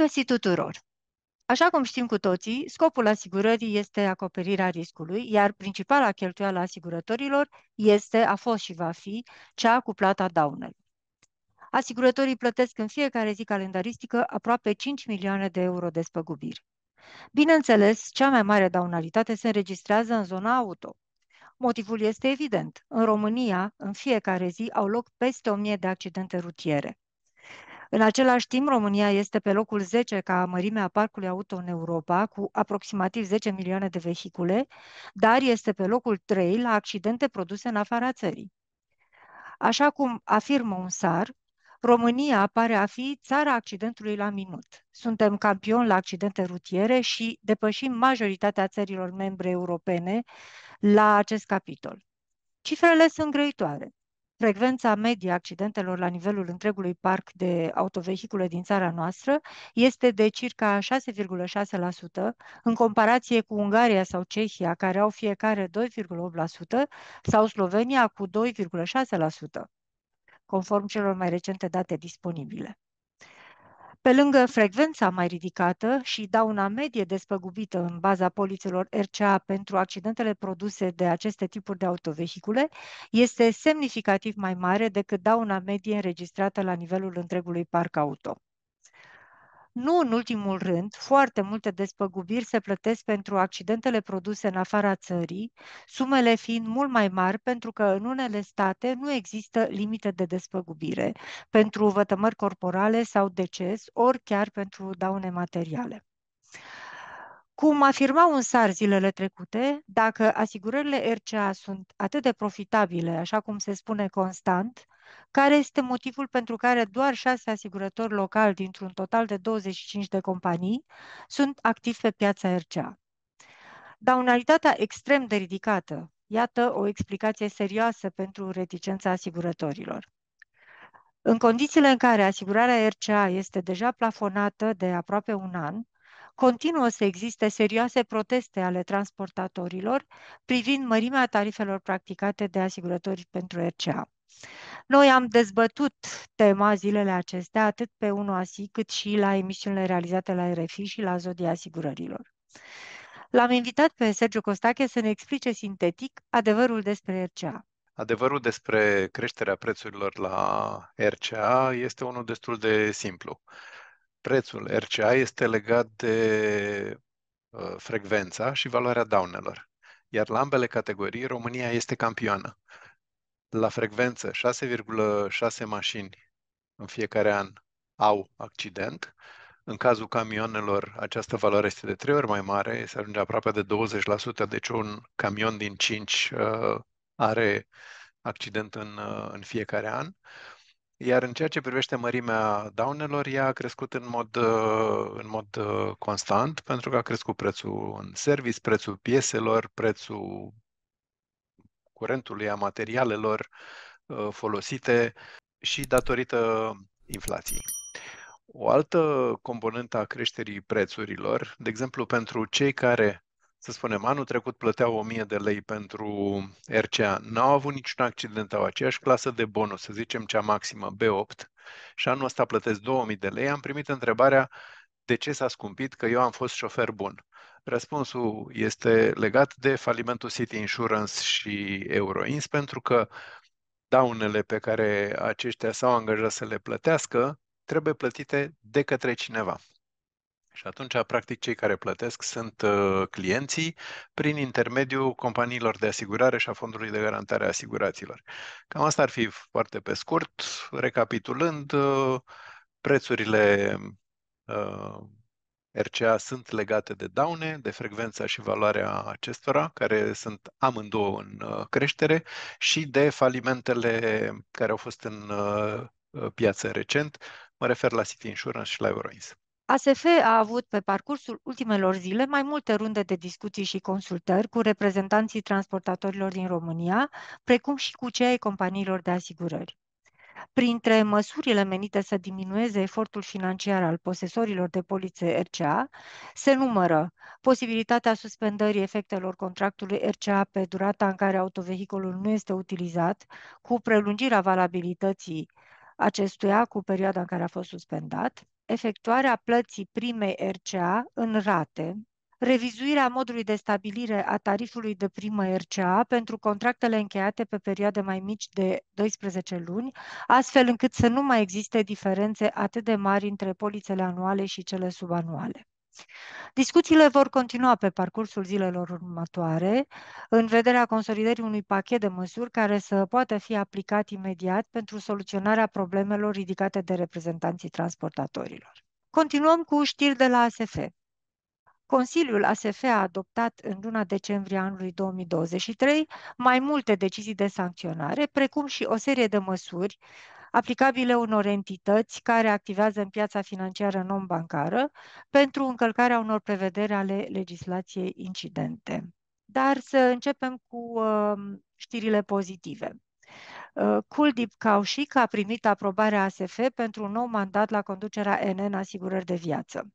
găsit tuturor! Așa cum știm cu toții, scopul asigurării este acoperirea riscului, iar principala cheltuială a asigurătorilor este, a fost și va fi, cea cu plata daunelor. Asigurătorii plătesc în fiecare zi calendaristică aproape 5 milioane de euro de spăgubiri. Bineînțeles, cea mai mare daunalitate se înregistrează în zona auto. Motivul este evident. În România, în fiecare zi, au loc peste 1000 de accidente rutiere. În același timp, România este pe locul 10 ca mărimea parcului auto în Europa, cu aproximativ 10 milioane de vehicule, dar este pe locul 3 la accidente produse în afara țării. Așa cum afirmă un SAR, România pare a fi țara accidentului la minut. Suntem campioni la accidente rutiere și depășim majoritatea țărilor membre europene la acest capitol. Cifrele sunt grăitoare frecvența medie a accidentelor la nivelul întregului parc de autovehicule din țara noastră este de circa 6,6% în comparație cu Ungaria sau Cehia, care au fiecare 2,8% sau Slovenia cu 2,6%, conform celor mai recente date disponibile. Pe lângă frecvența mai ridicată și dauna medie despăgubită în baza polițelor RCA pentru accidentele produse de aceste tipuri de autovehicule, este semnificativ mai mare decât dauna medie înregistrată la nivelul întregului parc auto. Nu în ultimul rând, foarte multe despăgubiri se plătesc pentru accidentele produse în afara țării, sumele fiind mult mai mari pentru că în unele state nu există limite de despăgubire pentru vătămări corporale sau deces, ori chiar pentru daune materiale. Cum afirma un SAR zilele trecute, dacă asigurările RCA sunt atât de profitabile, așa cum se spune constant, care este motivul pentru care doar șase asigurători locali dintr-un total de 25 de companii sunt activi pe piața RCA. Daunalitatea extrem de ridicată, iată o explicație serioasă pentru reticența asigurătorilor. În condițiile în care asigurarea RCA este deja plafonată de aproape un an, continuă să existe serioase proteste ale transportatorilor privind mărimea tarifelor practicate de asigurători pentru RCA. Noi am dezbătut tema zilele acestea atât pe 1ASI cât și la emisiunile realizate la RFI și la Zodia Asigurărilor. L-am invitat pe Sergiu Costache să ne explice sintetic adevărul despre RCA. Adevărul despre creșterea prețurilor la RCA este unul destul de simplu. Prețul RCA este legat de uh, frecvența și valoarea daunelor. Iar la ambele categorii, România este campioană la frecvență 6,6 mașini în fiecare an au accident. În cazul camioanelor, această valoare este de trei ori mai mare, se ajunge aproape de 20%, deci un camion din 5 uh, are accident în, uh, în fiecare an. Iar în ceea ce privește mărimea daunelor, ea a crescut în mod, uh, în mod uh, constant, pentru că a crescut prețul în service, prețul pieselor, prețul curentului, a materialelor uh, folosite și datorită inflației. O altă componentă a creșterii prețurilor, de exemplu, pentru cei care, să spunem, anul trecut plăteau 1000 de lei pentru RCA, n-au avut niciun accident, au aceeași clasă de bonus, să zicem cea maximă, B8, și anul ăsta plătesc 2000 de lei, am primit întrebarea, de ce s-a scumpit, că eu am fost șofer bun. Răspunsul este legat de falimentul City Insurance și Euroins, pentru că daunele pe care aceștia s-au angajat să le plătească trebuie plătite de către cineva. Și atunci, practic, cei care plătesc sunt uh, clienții prin intermediul companiilor de asigurare și a fondului de garantare a asiguraților. Cam asta ar fi foarte pe scurt. Recapitulând, uh, prețurile Ehm, RCA sunt legate de daune, de frecvența și valoarea acestora, care sunt amândouă în uh, creștere, și de falimentele care au fost în uh, uh, piață recent. Mă refer la City Insurance și la Euroins. ASF a avut pe parcursul ultimelor zile mai multe runde de discuții și consultări cu reprezentanții transportatorilor din România, precum și cu cei ai companiilor de asigurări. Printre măsurile menite să diminueze efortul financiar al posesorilor de polițe RCA se numără posibilitatea suspendării efectelor contractului RCA pe durata în care autovehiculul nu este utilizat, cu prelungirea valabilității acestuia cu perioada în care a fost suspendat, efectuarea plății primei RCA în rate revizuirea modului de stabilire a tarifului de primă RCA pentru contractele încheiate pe perioade mai mici de 12 luni, astfel încât să nu mai existe diferențe atât de mari între polițele anuale și cele subanuale. Discuțiile vor continua pe parcursul zilelor următoare, în vederea consolidării unui pachet de măsuri care să poată fi aplicat imediat pentru soluționarea problemelor ridicate de reprezentanții transportatorilor. Continuăm cu știri de la ASF. Consiliul ASF a adoptat în luna decembrie anului 2023 mai multe decizii de sancționare, precum și o serie de măsuri aplicabile unor entități care activează în piața financiară non-bancară pentru încălcarea unor prevederi ale legislației incidente. Dar să începem cu um, știrile pozitive. Uh, Kuldip Kaushik a primit aprobarea ASF pentru un nou mandat la conducerea NN Asigurări de Viață.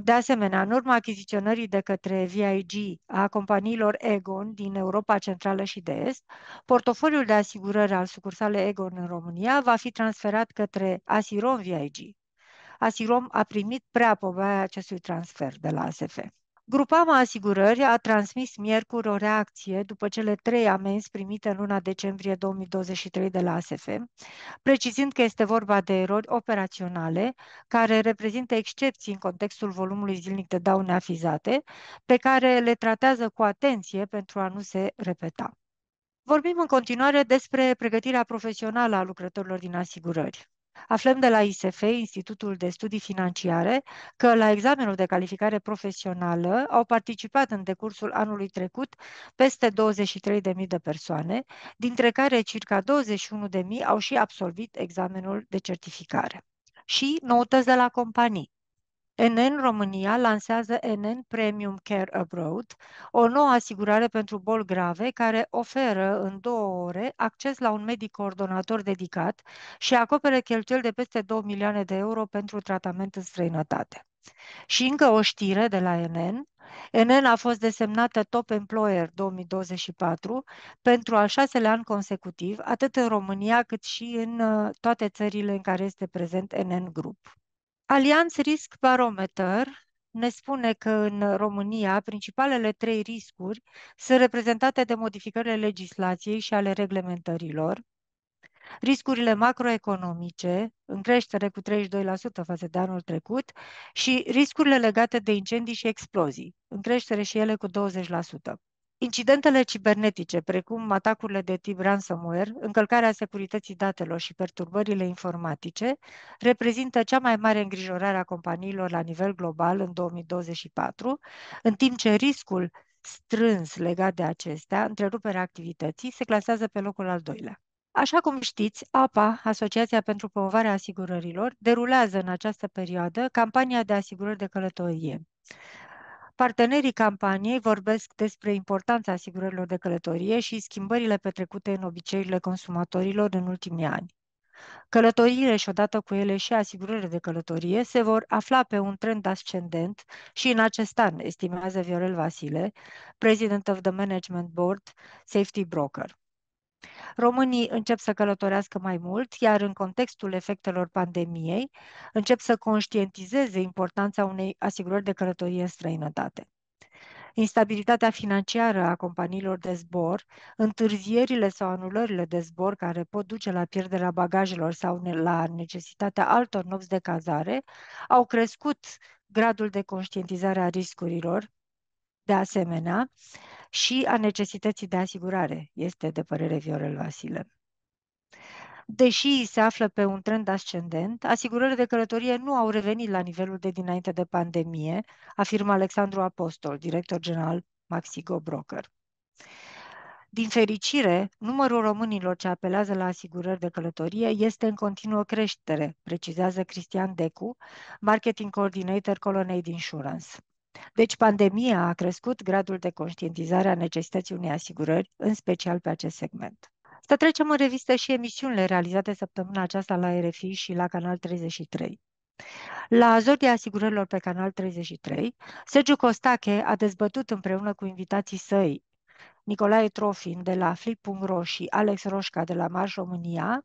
De asemenea, în urma achiziționării de către VIG a companiilor Egon din Europa Centrală și de Est, portofoliul de asigurări al sucursale Egon în România va fi transferat către Asirom VIG. Asirom a primit preaprobarea acestui transfer de la ASF. Grupama Asigurări a transmis miercuri o reacție după cele trei amenzi primite în luna decembrie 2023 de la ASF, precizând că este vorba de erori operaționale care reprezintă excepții în contextul volumului zilnic de daune afizate, pe care le tratează cu atenție pentru a nu se repeta. Vorbim în continuare despre pregătirea profesională a lucrătorilor din asigurări. Aflăm de la ISF, Institutul de Studii Financiare, că la examenul de calificare profesională au participat în decursul anului trecut peste 23.000 de persoane, dintre care circa 21.000 au și absolvit examenul de certificare. Și noutăți de la companii. NN România lansează NN Premium Care Abroad, o nouă asigurare pentru boli grave care oferă în două ore acces la un medic coordonator dedicat și acopere cheltuieli de peste 2 milioane de euro pentru tratament în străinătate. Și încă o știre de la NN. NN a fost desemnată Top Employer 2024 pentru al șaselea an consecutiv, atât în România cât și în uh, toate țările în care este prezent NN Group. Alianț Risk Barometer ne spune că în România principalele trei riscuri sunt reprezentate de modificările legislației și ale reglementărilor, riscurile macroeconomice, în creștere cu 32% față de anul trecut, și riscurile legate de incendii și explozii, în creștere și ele cu 20%. Incidentele cibernetice, precum atacurile de tip ransomware, încălcarea securității datelor și perturbările informatice, reprezintă cea mai mare îngrijorare a companiilor la nivel global în 2024, în timp ce riscul strâns legat de acestea, întreruperea activității, se clasează pe locul al doilea. Așa cum știți, APA, Asociația pentru Promovarea Asigurărilor, derulează în această perioadă campania de asigurări de călătorie. Partenerii campaniei vorbesc despre importanța asigurărilor de călătorie și schimbările petrecute în obiceiurile consumatorilor în ultimii ani. Călătoriile și odată cu ele și asigurările de călătorie se vor afla pe un trend ascendent și în acest an, estimează Viorel Vasile, President of the Management Board Safety Broker. Românii încep să călătorească mai mult, iar în contextul efectelor pandemiei, încep să conștientizeze importanța unei asigurări de călătorie în străinătate. Instabilitatea financiară a companiilor de zbor, întârzierile sau anulările de zbor care pot duce la pierderea bagajelor sau la necesitatea altor nopți de cazare, au crescut gradul de conștientizare a riscurilor de asemenea, și a necesității de asigurare, este de părere Viorel Vasile. Deși se află pe un trend ascendent, asigurările de călătorie nu au revenit la nivelul de dinainte de pandemie, afirmă Alexandru Apostol, director general Maxigo Broker. Din fericire, numărul românilor ce apelează la asigurări de călătorie este în continuă creștere, precizează Cristian Decu, marketing coordinator Colonnade Insurance. Deci, pandemia a crescut gradul de conștientizare a necesității unei asigurări, în special pe acest segment. Să trecem în revistă și emisiunile realizate săptămâna aceasta la RFI și la Canal 33. La Zodia Asigurărilor pe Canal 33, Sergiu Costache a dezbătut împreună cu invitații săi Nicolae Trofin de la Flip.ro și Alex Roșca de la Marș România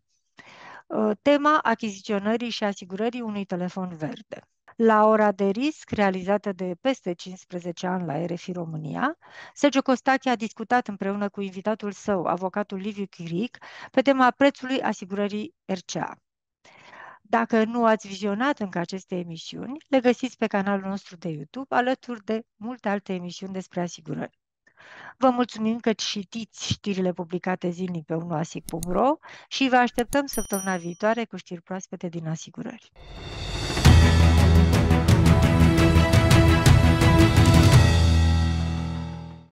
uh, tema achiziționării și asigurării unui telefon verde. La ora de risc, realizată de peste 15 ani la RFI România, Sergiu Costache a discutat împreună cu invitatul său, avocatul Liviu Chiric, pe tema prețului asigurării RCA. Dacă nu ați vizionat încă aceste emisiuni, le găsiți pe canalul nostru de YouTube, alături de multe alte emisiuni despre asigurări. Vă mulțumim că citiți știrile publicate zilnic pe unuasic.ro și vă așteptăm săptămâna viitoare cu știri proaspete din asigurări.